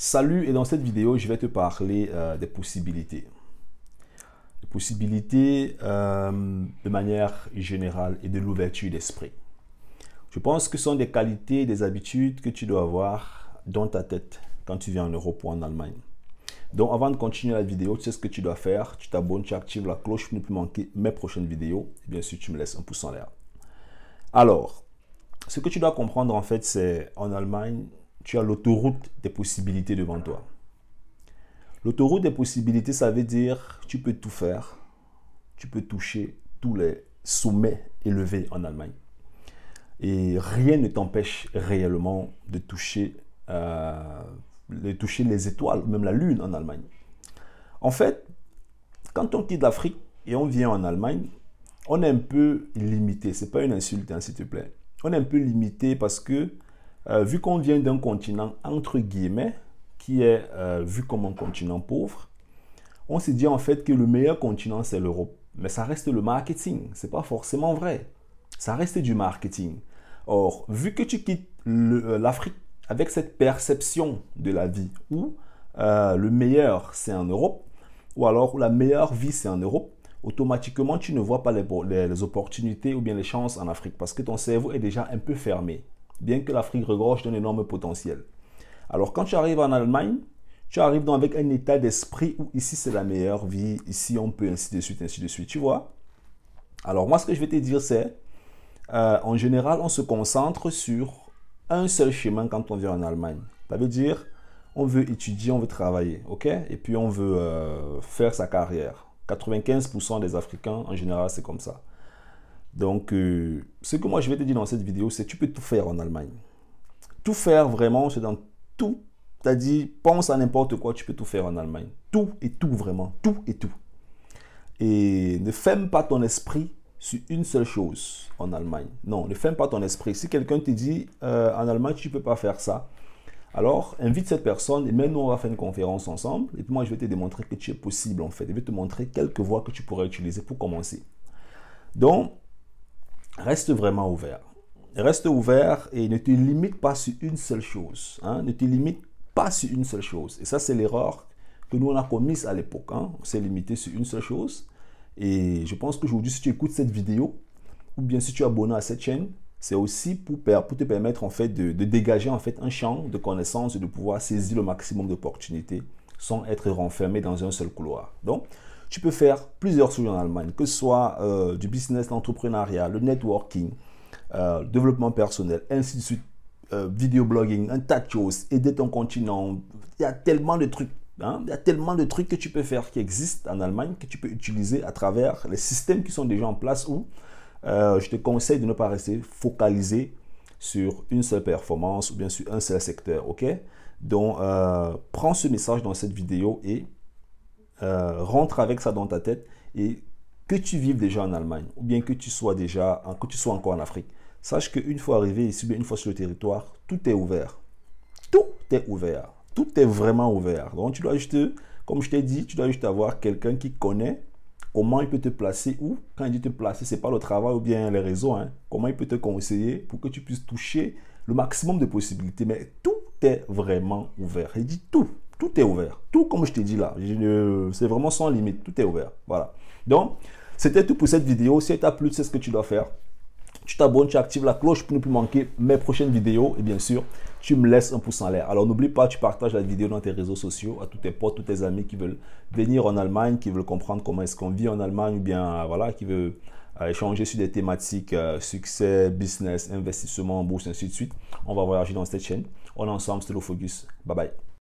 Salut et dans cette vidéo, je vais te parler euh, des possibilités. Des possibilités euh, de manière générale et de l'ouverture d'esprit. Je pense que ce sont des qualités, des habitudes que tu dois avoir dans ta tête quand tu viens en Europe ou en Allemagne. Donc avant de continuer la vidéo, tu sais ce que tu dois faire. Tu t'abonnes, tu actives la cloche pour ne plus manquer mes prochaines vidéos. Et bien sûr, tu me laisses un pouce en l'air. Alors, ce que tu dois comprendre en fait, c'est en Allemagne, tu as l'autoroute des possibilités devant toi. L'autoroute des possibilités, ça veut dire tu peux tout faire, tu peux toucher tous les sommets élevés en Allemagne. Et rien ne t'empêche réellement de toucher, euh, les étoiles, même la Lune en Allemagne. En fait, quand on quitte l'Afrique et on vient en Allemagne, on est un peu limité. C'est pas une insulte, hein, s'il te plaît. On est un peu limité parce que euh, vu qu'on vient d'un continent, entre guillemets, qui est euh, vu comme un continent pauvre, on se dit en fait que le meilleur continent, c'est l'Europe. Mais ça reste le marketing. n'est pas forcément vrai. Ça reste du marketing. Or, vu que tu quittes euh, l'Afrique avec cette perception de la vie où le meilleur, c'est en Europe, ou alors la meilleure vie, c'est en Europe, automatiquement, tu ne vois pas les opportunités ou bien les chances en Afrique parce que ton cerveau est déjà un peu fermé bien que l'Afrique regorge d'un énorme potentiel. Alors quand tu arrives en Allemagne, tu arrives donc avec un état d'esprit où ici c'est la meilleure vie, ici on peut, ainsi de suite, ainsi de suite, tu vois. Alors moi ce que je vais te dire c'est, euh, en général on se concentre sur un seul chemin quand on vient en Allemagne. Ça veut dire, on veut étudier, on veut travailler, ok Et puis on veut euh, faire sa carrière. 95% des Africains en général c'est comme ça. Donc, euh, ce que moi je vais te dire dans cette vidéo, c'est que tu peux tout faire en Allemagne. Tout faire vraiment, c'est dans tout. C'est-à-dire, pense à n'importe quoi, tu peux tout faire en Allemagne. Tout et tout, vraiment. Tout et tout. Et ne ferme pas ton esprit sur une seule chose en Allemagne. Non, ne ferme pas ton esprit. Si quelqu'un te dit euh, en Allemagne, tu ne peux pas faire ça, alors invite cette personne et maintenant on va faire une conférence ensemble. Et moi, je vais te démontrer que tu es possible en fait. Je vais te montrer quelques voies que tu pourrais utiliser pour commencer. Donc, reste vraiment ouvert. Reste ouvert et ne te limite pas sur une seule chose. Hein. Ne te limite pas sur une seule chose. Et ça, c'est l'erreur que nous, on a commise à l'époque. Hein. On s'est limité sur une seule chose. Et je pense que qu'aujourd'hui, si tu écoutes cette vidéo, ou bien si tu es abonné à cette chaîne, c'est aussi pour, te permettre en fait de, dégager en fait un champ de connaissances et de pouvoir saisir le maximum d'opportunités sans être renfermé dans un seul couloir. Donc, tu peux faire plusieurs choses en Allemagne, que ce soit euh, du business, l'entrepreneuriat, le networking, euh, développement personnel, ainsi de suite, euh, vidéo blogging, un tas de choses, aider ton continent. Il y a tellement de trucs. Hein. Il y a tellement de trucs que tu peux faire qui existent en Allemagne que tu peux utiliser à travers les systèmes qui sont déjà en place où euh, je te conseille de ne pas rester focalisé sur une seule performance ou bien sur un seul secteur. ok donc, euh, prends ce message dans cette vidéo et euh, rentre avec ça dans ta tête et que tu vives déjà en Allemagne ou bien que tu sois déjà, que tu sois encore en Afrique, sache qu'une fois arrivé ici, une fois sur le territoire, tout est ouvert. Tout est ouvert. Tout est vraiment ouvert. Donc tu dois juste, comme je t'ai dit, tu dois juste avoir quelqu'un qui connaît comment il peut te placer ou Quand il dit te placer, c'est pas le travail ou bien les réseaux. Hein. Comment il peut te conseiller pour que tu puisses toucher le maximum de possibilités. Mais tout est vraiment ouvert. Il dit tout ouvert. Tout comme je t'ai dit là, c'est vraiment sans limite, tout est ouvert. Voilà. Donc, c'était tout pour cette vidéo. Si elle t'a plu, c'est ce que tu dois faire. Tu t'abonnes, tu actives la cloche pour ne plus manquer mes prochaines vidéos. Et bien sûr, tu me laisses un pouce en l'air. Alors n'oublie pas, tu partages la vidéo dans tes réseaux sociaux à tous tes potes, tous tes amis qui veulent venir en Allemagne, qui veulent comprendre comment est-ce qu'on vit en Allemagne ou bien voilà, qui veut euh, échanger sur des thématiques euh, succès, business, investissement, bourse, ainsi de suite. On va voyager dans cette chaîne. On est ensemble, c'est le Focus. Bye bye.